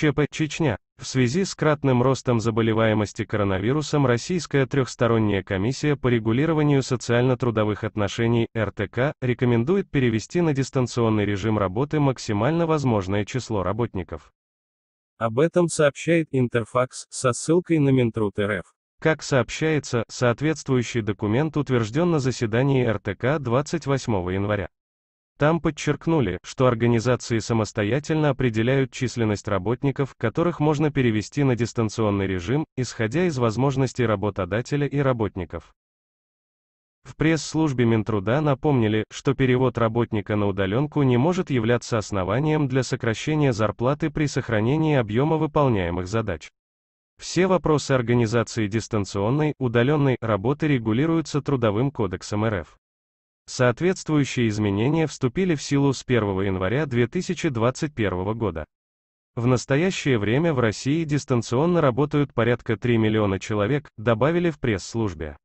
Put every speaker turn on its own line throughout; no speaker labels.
ЧП Чечня. В связи с кратным ростом заболеваемости коронавирусом Российская трехсторонняя комиссия по регулированию социально-трудовых отношений РТК рекомендует перевести на дистанционный режим работы максимально возможное число работников. Об этом сообщает Интерфакс со ссылкой на Минтруд РФ. Как сообщается, соответствующий документ утвержден на заседании РТК 28 января. Там подчеркнули, что организации самостоятельно определяют численность работников, которых можно перевести на дистанционный режим, исходя из возможностей работодателя и работников. В пресс-службе Минтруда напомнили, что перевод работника на удаленку не может являться основанием для сокращения зарплаты при сохранении объема выполняемых задач. Все вопросы организации дистанционной, удаленной работы регулируются Трудовым кодексом РФ. Соответствующие изменения вступили в силу с 1 января 2021 года. В настоящее время в России дистанционно работают порядка 3 миллиона человек, добавили в пресс-службе.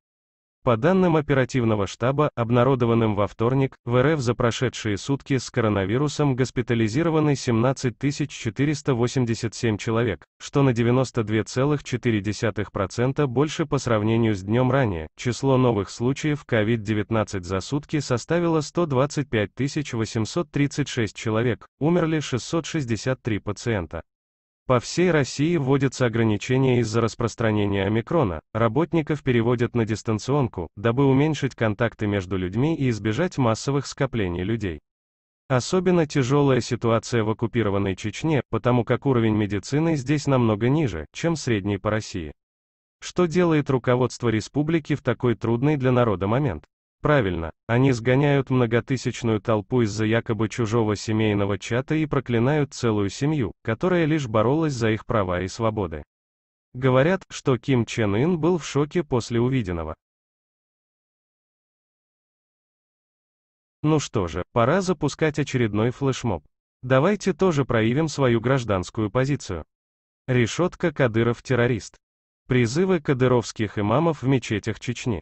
По данным оперативного штаба, обнародованным во вторник, в РФ за прошедшие сутки с коронавирусом госпитализированы 17 487 человек, что на 92,4% больше по сравнению с днем ранее. Число новых случаев COVID-19 за сутки составило 125 836 человек, умерли 663 пациента. По всей России вводятся ограничения из-за распространения омикрона, работников переводят на дистанционку, дабы уменьшить контакты между людьми и избежать массовых скоплений людей. Особенно тяжелая ситуация в оккупированной Чечне, потому как уровень медицины здесь намного ниже, чем средний по России. Что делает руководство республики в такой трудный для народа момент? Правильно, они сгоняют многотысячную толпу из-за якобы чужого семейного чата и проклинают целую семью, которая лишь
боролась за их права и свободы. Говорят, что Ким Чен Ын был в шоке после увиденного. Ну что же, пора запускать очередной флешмоб. Давайте тоже проявим свою гражданскую позицию.
Решетка Кадыров террорист. Призывы кадыровских имамов в мечетях Чечни.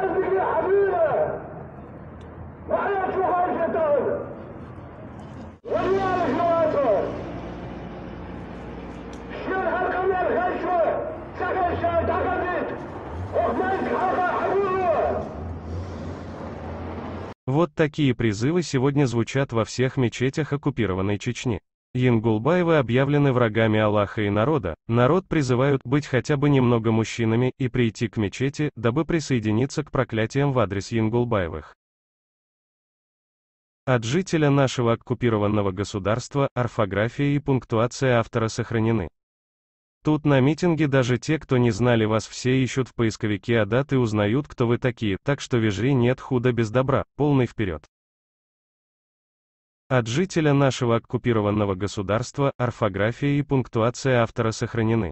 هذه حبيبة وأنا أشوف عيشتهم
وليعرف يواته
الشيء الحلقة من الخشوة سكن الشيء تعقدت وخمسك حلقة حبيبة
Вот такие призывы сегодня звучат во всех мечетях оккупированной Чечни. Янгулбаева объявлены врагами Аллаха и народа, народ призывают быть хотя бы немного мужчинами и прийти к мечети, дабы присоединиться к проклятиям в адрес Янгулбаевых. От жителя нашего оккупированного государства орфография и пунктуация автора сохранены. Тут на митинге даже те, кто не знали вас все ищут в поисковике а даты узнают кто вы такие, так что вежри нет худа без добра, полный вперед. От жителя нашего оккупированного государства орфография и пунктуация автора сохранены.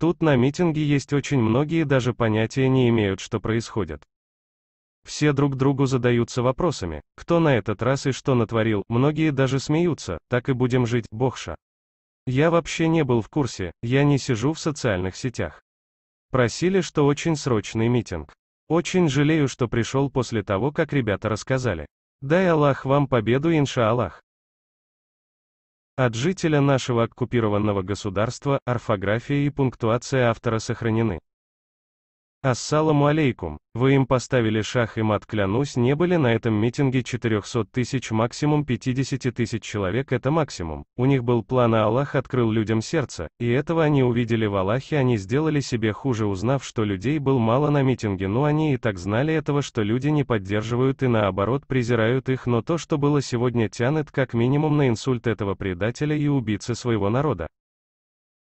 Тут на митинге есть очень многие даже понятия не имеют, что происходит. Все друг другу задаются вопросами, кто на этот раз и что натворил, многие даже смеются, так и будем жить, богша. Я вообще не был в курсе, я не сижу в социальных сетях. Просили, что очень срочный митинг. Очень жалею, что пришел после того, как ребята рассказали. Дай Аллах вам победу, иншааллах. От жителя нашего оккупированного государства орфография и пунктуация автора сохранены. Ассаламу алейкум. Вы им поставили шах и мат, клянусь, не были на этом митинге 400 тысяч, максимум 50 тысяч человек, это максимум. У них был план, а Аллах открыл людям сердце, и этого они увидели в Аллахе, они сделали себе хуже, узнав, что людей был мало на митинге, но они и так знали этого, что люди не поддерживают и наоборот презирают их, но то, что было сегодня, тянет как минимум на инсульт этого предателя и убийцы своего народа.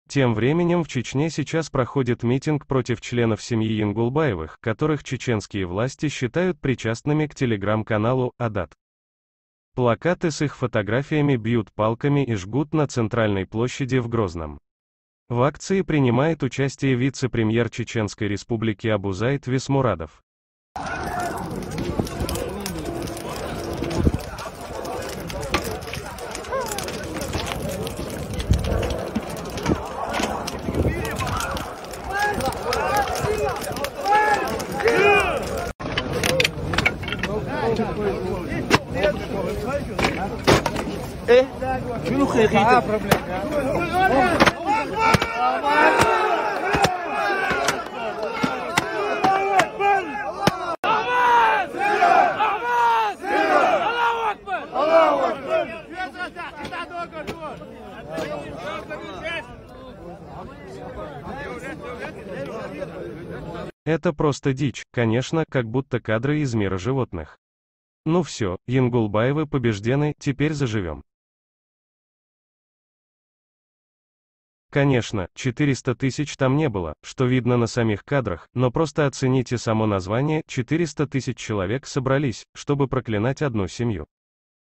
Тем временем в Чечне сейчас проходит митинг против членов семьи Ингулбаевых, которых чеченские власти считают причастными к телеграм-каналу «Адат». Плакаты с их фотографиями бьют палками и жгут на центральной площади в Грозном. В акции принимает участие вице-премьер Чеченской республики Абузайт Висмурадов.
ايه شنو خيخيتك
Это просто дичь, конечно,
как будто кадры из мира животных. Ну все, Янгулбаевы побеждены, теперь заживем. Конечно,
400 тысяч там не было, что видно на самих кадрах, но просто оцените само название, 400 тысяч человек собрались, чтобы проклинать одну семью.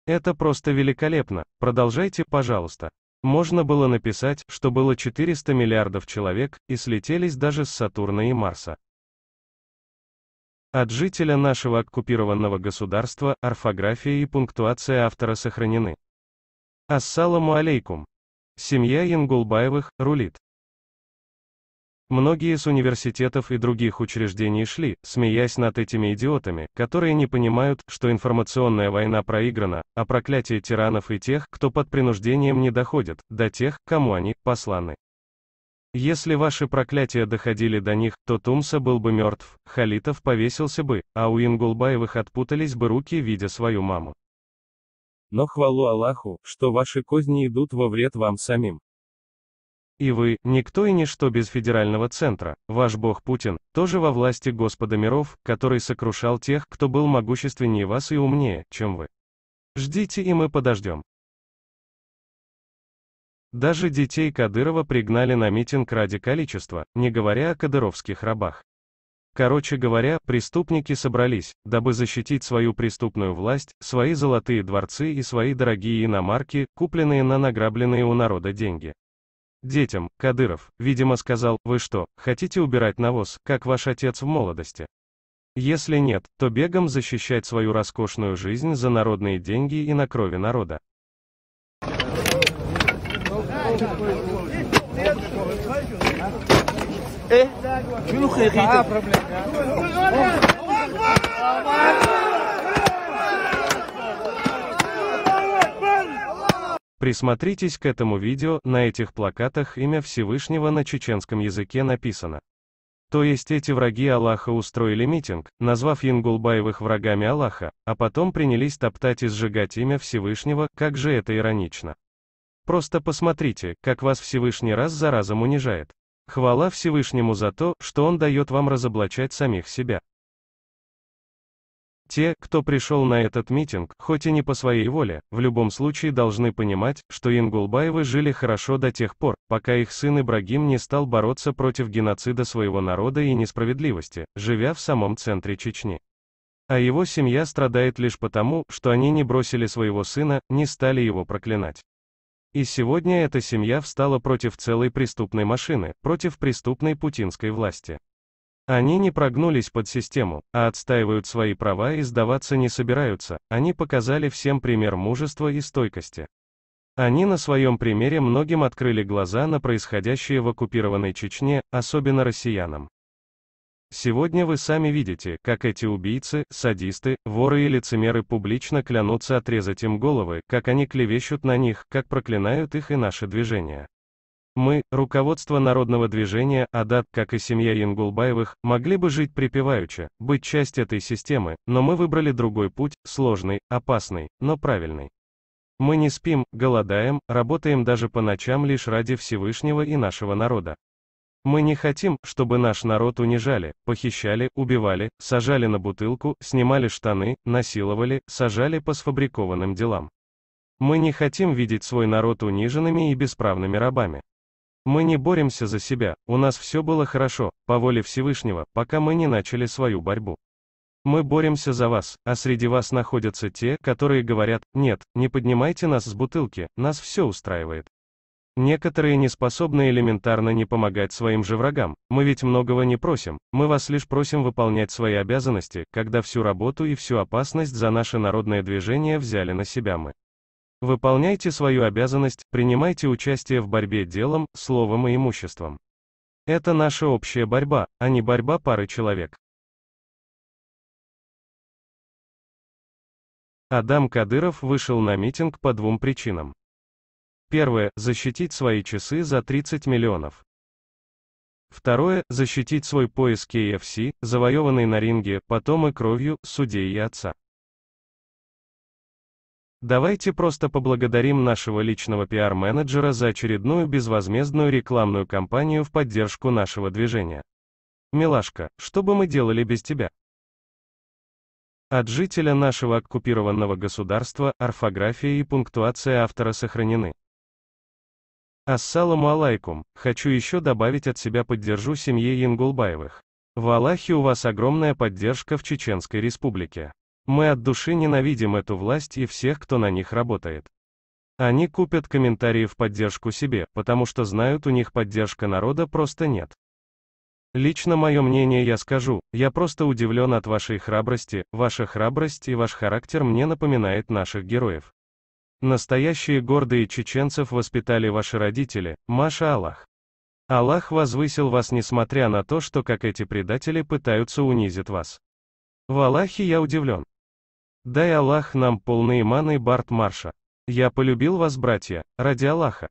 Это просто великолепно, продолжайте, пожалуйста. Можно было написать, что было 400 миллиардов человек, и слетелись даже с Сатурна и Марса. От жителя нашего оккупированного государства орфография и пунктуация автора сохранены. Ассаламу алейкум. Семья Янгулбаевых рулит. Многие с университетов и других учреждений шли, смеясь над этими идиотами, которые не понимают, что информационная война проиграна, а проклятие тиранов и тех, кто под принуждением не доходит, до тех, кому они посланы. Если ваши проклятия доходили до них, то Тумса был бы мертв, Халитов повесился бы, а у Ингулбаевых отпутались бы руки, видя свою маму. Но хвалу Аллаху, что ваши козни идут во вред вам самим. И вы, никто и ничто без федерального центра, ваш бог Путин, тоже во власти Господа миров, который сокрушал тех, кто был могущественнее вас и умнее, чем вы. Ждите и мы подождем. Даже детей Кадырова пригнали на митинг ради количества, не говоря о кадыровских рабах. Короче говоря, преступники собрались, дабы защитить свою преступную власть, свои золотые дворцы и свои дорогие иномарки, купленные на награбленные у народа деньги. Детям, Кадыров, видимо сказал, вы что, хотите убирать навоз, как ваш отец в молодости? Если нет, то бегом защищать свою роскошную жизнь за народные деньги и на крови народа.
شنو خيغيتك؟
Присмотритесь к этому видео, на этих плакатах имя Всевышнего на чеченском языке написано. То есть эти враги Аллаха устроили митинг, назвав Ингулбаевых врагами Аллаха, а потом принялись топтать и сжигать имя Всевышнего, как же это иронично. Просто посмотрите, как вас Всевышний раз за разом унижает. Хвала Всевышнему за то, что Он дает вам разоблачать самих себя. Те, кто пришел на этот митинг, хоть и не по своей воле, в любом случае должны понимать, что Ингулбаевы жили хорошо до тех пор, пока их сын Ибрагим не стал бороться против геноцида своего народа и несправедливости, живя в самом центре Чечни. А его семья страдает лишь потому, что они не бросили своего сына, не стали его проклинать. И сегодня эта семья встала против целой преступной машины, против преступной путинской власти. Они не прогнулись под систему, а отстаивают свои права и сдаваться не собираются, они показали всем пример мужества и стойкости. Они на своем примере многим открыли глаза на происходящее в оккупированной Чечне, особенно россиянам. Сегодня вы сами видите, как эти убийцы, садисты, воры и лицемеры публично клянутся отрезать им головы, как они клевещут на них, как проклинают их и наше движение. Мы, руководство народного движения, Адат, как и семья Ингулбаевых, могли бы жить припеваючи, быть частью этой системы, но мы выбрали другой путь, сложный, опасный, но правильный. Мы не спим, голодаем, работаем даже по ночам лишь ради Всевышнего и нашего народа. Мы не хотим, чтобы наш народ унижали, похищали, убивали, сажали на бутылку, снимали штаны, насиловали, сажали по сфабрикованным делам. Мы не хотим видеть свой народ униженными и бесправными рабами. Мы не боремся за себя, у нас все было хорошо, по воле Всевышнего, пока мы не начали свою борьбу. Мы боремся за вас, а среди вас находятся те, которые говорят, нет, не поднимайте нас с бутылки, нас все устраивает. Некоторые не способны элементарно не помогать своим же врагам. Мы ведь многого не просим. Мы вас лишь просим выполнять свои обязанности, когда всю работу и всю опасность за наше народное движение взяли на себя мы. Выполняйте свою обязанность, принимайте участие в борьбе делом, словом и имуществом.
Это наша общая борьба, а не борьба пары человек. Адам Кадыров вышел на митинг по двум причинам. Первое – защитить свои часы за 30 миллионов.
Второе – защитить свой пояс KFC, завоеванный на ринге, потом и кровью, судей и отца. Давайте просто поблагодарим нашего личного пиар-менеджера за очередную безвозмездную рекламную кампанию в поддержку нашего движения. Милашка, что бы мы делали без тебя? От жителя нашего оккупированного государства орфография и пунктуация автора сохранены. Ассаламу алайкум, хочу еще добавить от себя поддержу семье Янгулбаевых. В Аллахе у вас огромная поддержка в Чеченской республике. Мы от души ненавидим эту власть и всех, кто на них работает. Они купят комментарии в поддержку себе, потому что знают у них поддержка народа просто нет. Лично мое мнение я скажу, я просто удивлен от вашей храбрости, ваша храбрость и ваш характер мне напоминает наших героев. Настоящие гордые чеченцев воспитали ваши родители, Маша Аллах. Аллах возвысил вас несмотря на то, что как эти предатели пытаются унизить вас. В Аллахе я удивлен. Дай Аллах нам полные маны Барт Марша. Я полюбил вас, братья, ради Аллаха.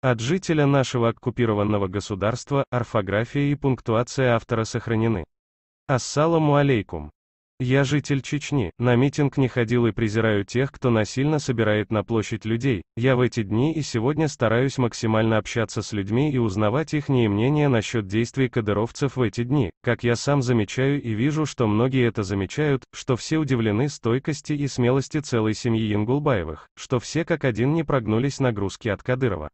От жителя нашего оккупированного государства орфография и пунктуация автора сохранены. Ассаламу алейкум. Я житель Чечни, на митинг не ходил и презираю тех, кто насильно собирает на площадь людей. Я в эти дни и сегодня стараюсь максимально общаться с людьми и узнавать их и мнения насчет действий кадыровцев в эти дни. Как я сам замечаю и вижу, что многие это замечают, что все удивлены стойкости и смелости целой семьи Ингулбаевых, что все как один не прогнулись нагрузки от Кадырова.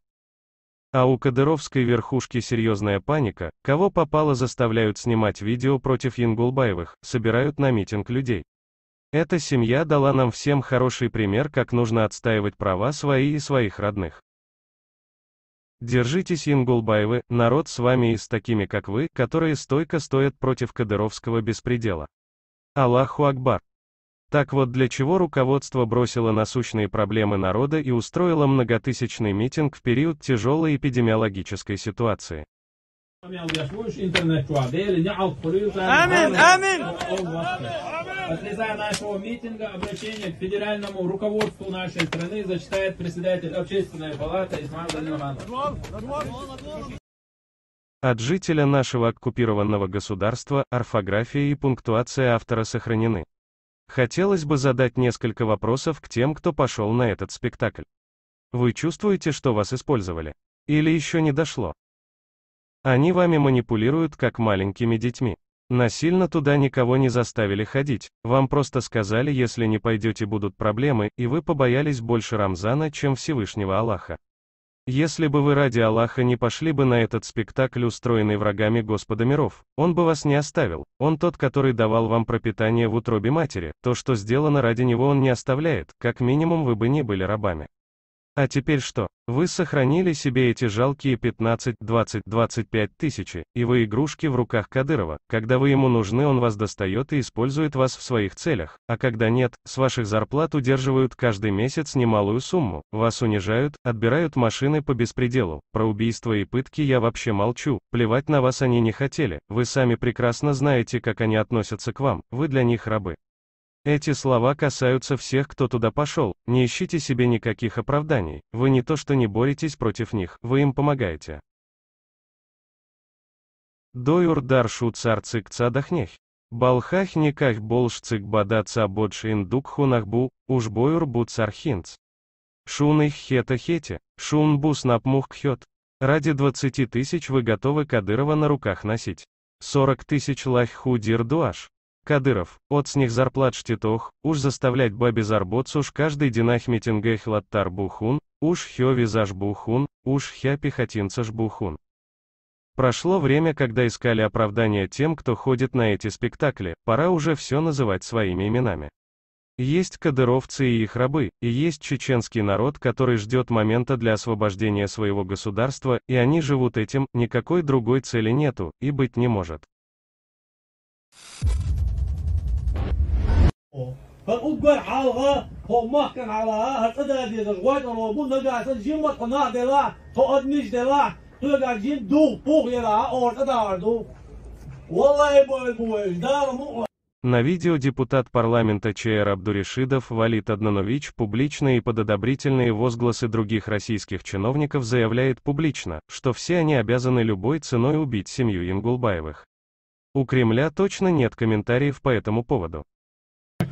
А у кадыровской верхушки серьезная паника, кого попало заставляют снимать видео против Янгулбаевых, собирают на митинг людей. Эта семья дала нам всем хороший пример, как нужно отстаивать права свои и своих родных. Держитесь, Янгулбаевы, народ с вами и с такими, как вы, которые стойко стоят против кадыровского беспредела. Аллаху Акбар. Так вот для чего руководство бросило насущные проблемы народа и устроило многотысячный митинг в период тяжелой эпидемиологической ситуации.
Амин, амин! Отрезая нашего митинга, обращение к федеральному руководству нашей страны зачитает председатель общественной палаты Исмаил Данилханов.
От жителя нашего оккупированного государства орфография и пунктуация автора сохранены. Хотелось бы задать несколько вопросов к тем, кто пошел на этот спектакль. Вы чувствуете, что вас использовали? Или еще не дошло? Они вами манипулируют, как маленькими детьми. Насильно туда никого не заставили ходить, вам просто сказали, если не пойдете будут проблемы, и вы побоялись больше Рамзана, чем Всевышнего Аллаха. Если бы вы ради Аллаха не пошли бы на этот спектакль, устроенный врагами Господа миров, Он бы вас не оставил, Он тот, который давал вам пропитание в утробе матери, то, что сделано ради Него Он не оставляет, как минимум вы бы не были рабами. А теперь что? Вы сохранили себе эти жалкие 15, 20, 25 тысяч и вы игрушки в руках Кадырова. Когда вы ему нужны, он вас достает и использует вас в своих целях. А когда нет, с ваших зарплат удерживают каждый месяц немалую сумму. Вас унижают, отбирают машины по беспределу. Про убийства и пытки я вообще молчу. Плевать на вас они не хотели. Вы сами прекрасно знаете, как они относятся к вам. Вы для них рабы. Эти слова касаются всех, кто туда пошел. Не ищите себе никаких оправданий. Вы не то что не боретесь против них, вы им помогаете. Дойур даршу цар цик цадахнех. Балхах никах больш цик бада ца бодж индук хунахбу, уж бойур бу цархинц. Шун их хета хете, шун бус напмух кхет. Ради 20 тысяч вы готовы Кадырова на руках носить. 40 тысяч лах худир дуаш. Кадыров, от с них зарплат штитох, уж заставлять бабе зарбоц уж каждый динахме тенгех латтар бухун, уж хёви визаж бухун, уж хя пехотинцаш бухун. Прошло время, когда искали оправдания тем, кто ходит на эти спектакли, пора уже все называть своими именами. Есть кадыровцы и их рабы, и есть чеченский народ, который ждет момента для освобождения своего государства, и они живут этим, никакой другой цели нету, и быть не может.
هالقبر حالها هو محكم على هالقدر دي زغوات الروبون نرجع جيم مطنع دراع تقعد مش دراع ترجع جيم دوغ بوغ يلعا اور تدار والله يبوي بوي دار مؤمن
На видео депутат парламента ЧР Абдуришидов Валит Аднанович публичные и под возгласы других российских чиновников заявляет публично, что все они обязаны любой ценой убить семью Ингулбаевых. У Кремля точно нет комментариев по этому поводу.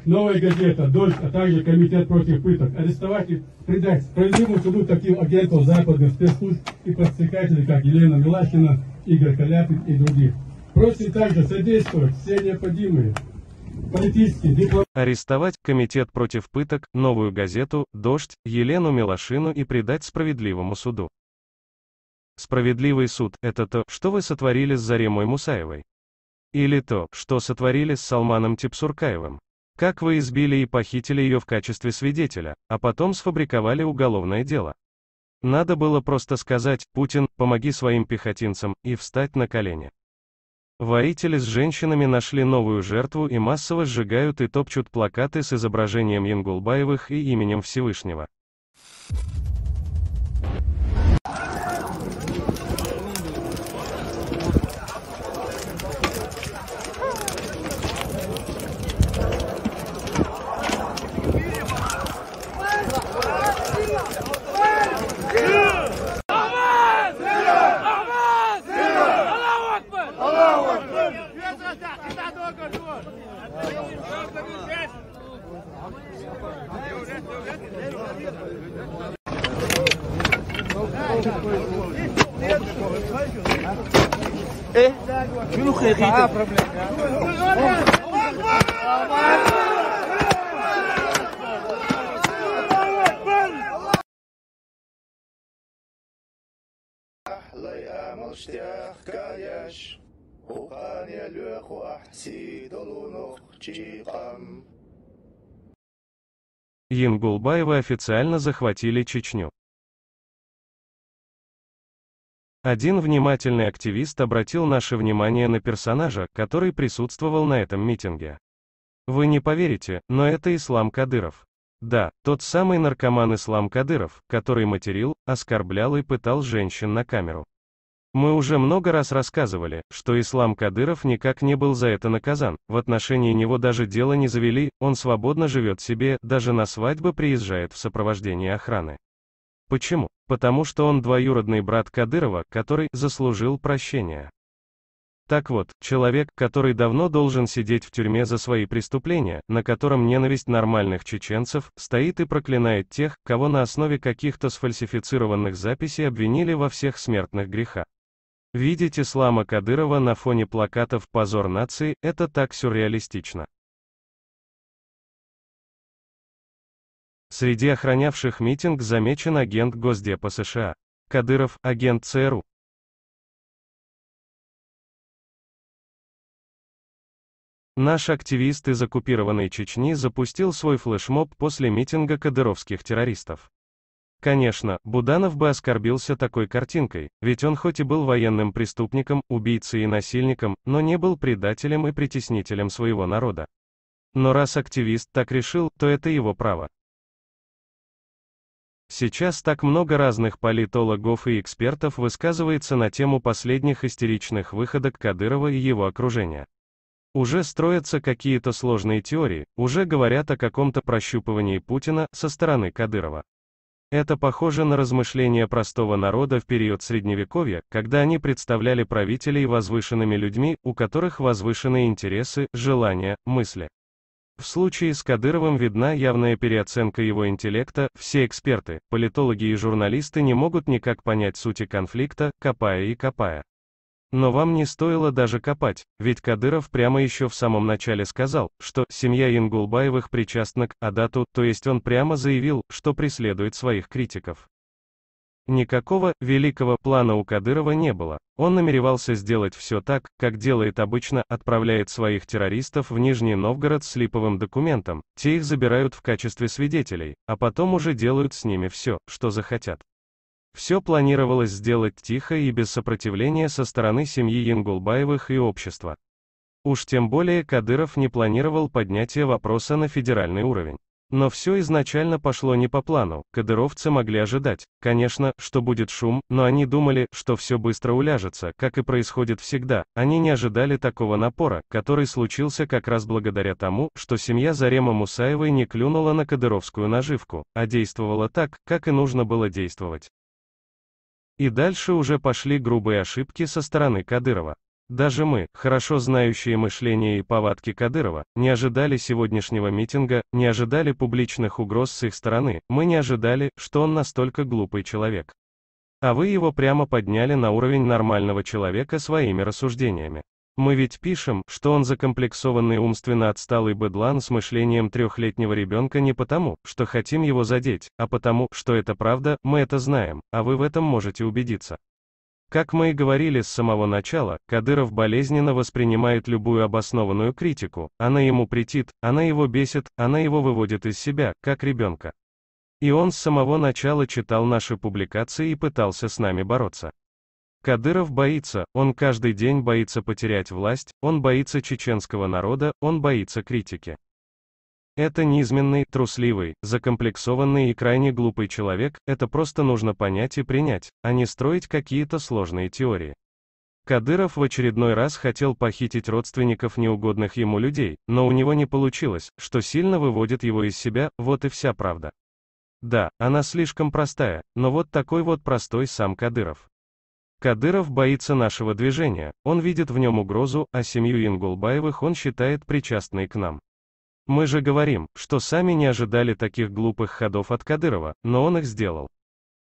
«Новая газета», «Дождь», а также Комитет против пыток, арестовать и предать справедливому суду таких агентов западных спецслужб и подстрекателей, как Елена Милахина, Игорь Каляпин и других. Просим также содействовать все необходимые политические
декларации. Арестовать Комитет против пыток, новую газету, «Дождь», Елену Милашину и предать справедливому суду. Справедливый суд – это то, что вы сотворили с Заремой Мусаевой. Или то, что сотворили с Салманом Типсуркаевым. Как вы избили и похитили ее в качестве свидетеля, а потом сфабриковали уголовное дело. Надо было просто сказать, Путин, помоги своим пехотинцам, и встать на колени. Воители с женщинами нашли новую жертву и массово сжигают и топчут плакаты с изображением Янгулбаевых и именем Всевышнего.
شنو خيخيته؟ لي أعمل اشتياق كاياش وقاني الوخ وأحسي دلونخ قم Ингулбаевы официально захватили Чечню.
Один внимательный активист обратил наше внимание на персонажа, который присутствовал на этом митинге. Вы не поверите, но это Ислам Кадыров. Да, тот самый наркоман Ислам Кадыров, который материл, оскорблял и пытал женщин на камеру. Мы уже много раз рассказывали, что Ислам Кадыров никак не был за это наказан, в отношении него даже дело не завели, он свободно живет себе, даже на свадьбы приезжает в сопровождении охраны. Почему? Потому что он двоюродный брат Кадырова, который заслужил прощения. Так вот, человек, который давно должен сидеть в тюрьме за свои преступления, на котором ненависть нормальных чеченцев, стоит и проклинает тех, кого на основе каких-то сфальсифицированных записей обвинили во всех смертных
грехах. Видеть Ислама Кадырова на фоне плакатов «Позор нации» — это так сюрреалистично. Среди охранявших митинг замечен агент Госдепа США. Кадыров, агент ЦРУ. Наш активист из оккупированной Чечни запустил свой флешмоб после митинга кадыровских
террористов. Конечно, Буданов бы оскорбился такой картинкой, ведь он хоть и был военным преступником, убийцей и насильником, но не был предателем и притеснителем своего народа. Но раз активист так решил, то это его право. Сейчас так много разных политологов и экспертов высказывается на тему последних истеричных выходок Кадырова и его окружения. Уже строятся какие-то сложные теории, уже говорят о каком-то прощупывании Путина со стороны Кадырова. Это похоже на размышления простого народа в период Средневековья, когда они представляли правителей возвышенными людьми, у которых возвышенные интересы, желания, мысли. В случае с Кадыровым видна явная переоценка его интеллекта, все эксперты, политологи и журналисты не могут никак понять сути конфликта, копая и копая. Но вам не стоило даже копать, ведь Кадыров прямо еще в самом начале сказал, что семья Ингулбаевых причастна к Адату, то есть он прямо заявил, что преследует своих критиков. Никакого «великого плана» у Кадырова не было. Он намеревался сделать все так, как делает обычно, отправляет своих террористов в Нижний Новгород с липовым документом, те их забирают в качестве свидетелей, а потом уже делают с ними все, что захотят. Все планировалось сделать тихо и без сопротивления со стороны семьи Янгулбаевых и общества. Уж тем более Кадыров не планировал поднятие вопроса на федеральный уровень. Но все изначально пошло не по плану, кадыровцы могли ожидать, конечно, что будет шум, но они думали, что все быстро уляжется, как и происходит всегда, они не ожидали такого напора, который случился как раз благодаря тому, что семья Зарема Мусаевой не клюнула на кадыровскую наживку, а действовала так, как и нужно было действовать. И дальше уже пошли грубые ошибки со стороны Кадырова. Даже мы, хорошо знающие мышление и повадки Кадырова, не ожидали сегодняшнего митинга, не ожидали публичных угроз с их стороны, мы не ожидали, что он настолько глупый человек. А вы его прямо подняли на уровень нормального человека своими рассуждениями. Мы ведь пишем, что он закомплексованный умственно отсталый быдлан с мышлением трехлетнего ребенка не потому, что хотим его задеть, а потому, что это правда, мы это знаем, а вы в этом можете убедиться. Как мы и говорили с самого начала, Кадыров болезненно воспринимает любую обоснованную критику, она ему претит, она его бесит, она его выводит из себя, как ребенка. И он с самого начала читал наши публикации и пытался с нами бороться. Кадыров боится, он каждый день боится потерять власть, он боится чеченского народа, он боится критики. Это неизменный, трусливый, закомплексованный и крайне глупый человек, это просто нужно понять и принять, а не строить какие-то сложные теории. Кадыров в очередной раз хотел похитить родственников неугодных ему людей, но у него не получилось, что сильно выводит его из себя, вот и вся правда. Да, она слишком простая, но вот такой вот простой сам Кадыров. Кадыров боится нашего движения, он видит в нем угрозу, а семью Ингулбаевых он считает причастной к нам. Мы же говорим, что сами не ожидали таких глупых ходов от Кадырова, но он их сделал.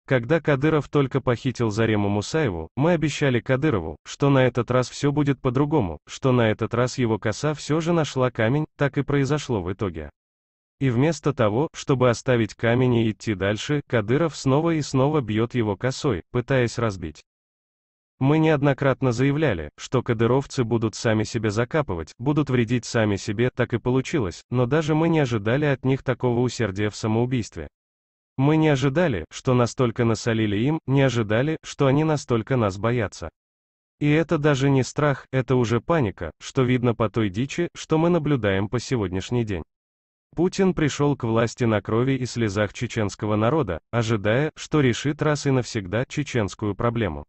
Когда Кадыров только похитил Зарему Мусаеву, мы обещали Кадырову, что на этот раз все будет по-другому, что на этот раз его коса все же нашла камень, так и произошло в итоге. И вместо того, чтобы оставить камень и идти дальше, Кадыров снова и снова бьет его косой, пытаясь разбить. Мы неоднократно заявляли, что кадыровцы будут сами себя закапывать, будут вредить сами себе, так и получилось, но даже мы не ожидали от них такого усердия в самоубийстве. Мы не ожидали, что настолько насолили им, не ожидали, что они настолько нас боятся. И это даже не страх, это уже паника, что видно по той дичи, что мы наблюдаем по сегодняшний день. Путин пришел к власти на крови и слезах чеченского народа, ожидая, что решит раз и навсегда чеченскую проблему.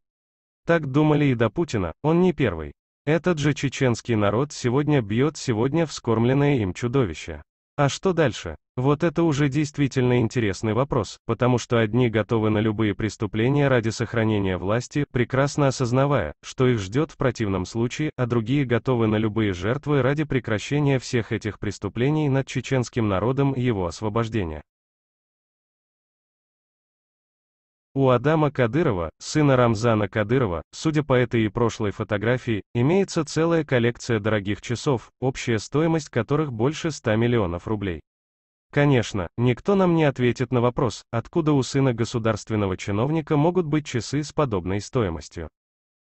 Так думали и до Путина, он не первый. Этот же чеченский народ сегодня бьет сегодня вскормленное им чудовище. А что дальше? Вот это уже действительно интересный вопрос, потому что одни готовы на любые преступления ради сохранения власти, прекрасно осознавая, что их ждет в противном случае, а другие готовы на любые жертвы ради прекращения всех этих преступлений над чеченским народом и его освобождения. У Адама Кадырова, сына Рамзана Кадырова, судя по этой и прошлой фотографии, имеется целая коллекция дорогих часов, общая стоимость которых больше 100 миллионов рублей. Конечно, никто нам не ответит на вопрос, откуда у сына государственного чиновника могут быть часы с подобной стоимостью.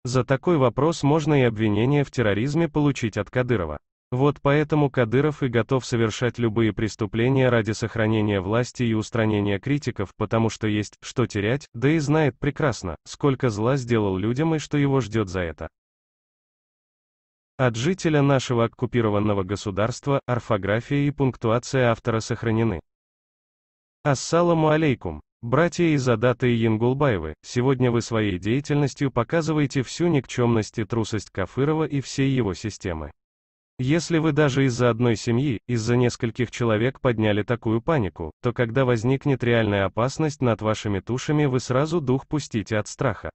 За такой вопрос можно и обвинение в терроризме получить от Кадырова. Вот поэтому Кадыров и готов совершать любые преступления ради сохранения власти и устранения критиков, потому что есть, что терять, да и знает прекрасно, сколько зла сделал людям и что его ждет за это. От жителя нашего оккупированного государства орфография и пунктуация автора сохранены. Ассаламу алейкум. Братья из Адата и Янгулбаевы, сегодня вы своей деятельностью показываете всю никчемность и трусость Кафырова и всей его системы. Если вы даже из-за одной семьи, из-за нескольких человек подняли такую панику, то когда возникнет реальная опасность над вашими тушами, вы сразу дух пустите от страха.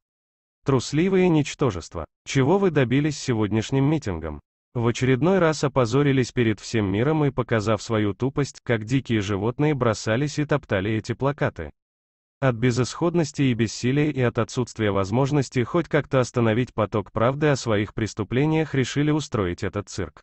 Трусливые ничтожества. Чего вы добились сегодняшним митингом? В очередной раз опозорились перед всем миром и показав свою тупость, как дикие животные бросались и топтали эти плакаты. От безысходности и бессилия и от отсутствия возможности хоть как-то остановить поток правды о своих преступлениях решили устроить этот цирк.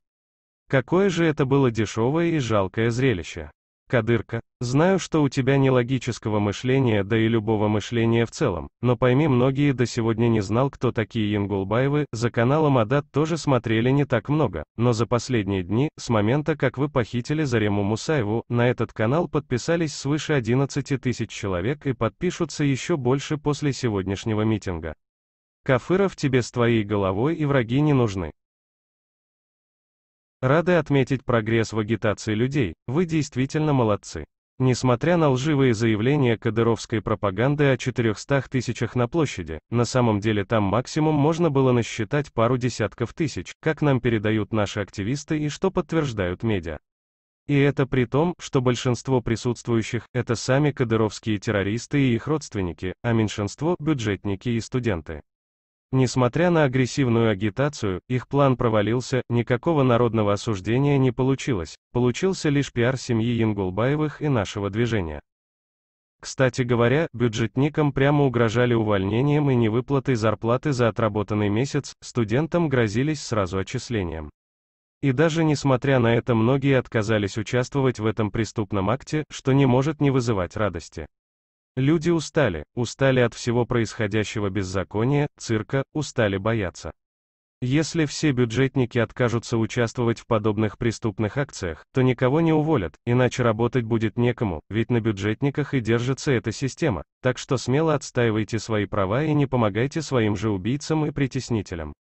Какое же это было дешевое и жалкое зрелище. Кадырка, знаю, что у тебя не логического мышления, да и любого мышления в целом, но пойми, многие до сегодня не знал, кто такие Янгулбаевы, за каналом Адат тоже смотрели не так много, но за последние дни, с момента, как вы похитили Зарему Мусаеву, на этот канал подписались свыше 11 тысяч человек и подпишутся еще больше после сегодняшнего митинга. Кафыров тебе с твоей головой и враги не нужны. Рады отметить прогресс в агитации людей, вы действительно молодцы. Несмотря на лживые заявления кадыровской пропаганды о 400 тысячах на площади, на самом деле там максимум можно было насчитать пару десятков тысяч, как нам передают наши активисты и что подтверждают медиа. И это при том, что большинство присутствующих – это сами кадыровские террористы и их родственники, а меньшинство – бюджетники и студенты. Несмотря на агрессивную агитацию, их план провалился, никакого народного осуждения не получилось, получился лишь пиар семьи Янгулбаевых и нашего движения. Кстати говоря, бюджетникам прямо угрожали увольнением и невыплатой зарплаты за отработанный месяц, студентам грозились сразу отчислением. И даже несмотря на это многие отказались участвовать в этом преступном акте, что не может не вызывать радости. Люди устали, устали от всего происходящего беззакония, цирка, устали бояться. Если все бюджетники откажутся участвовать в подобных преступных акциях, то никого не уволят, иначе работать будет некому, ведь на бюджетниках и держится эта система, так что смело отстаивайте свои права и не помогайте своим же убийцам и притеснителям.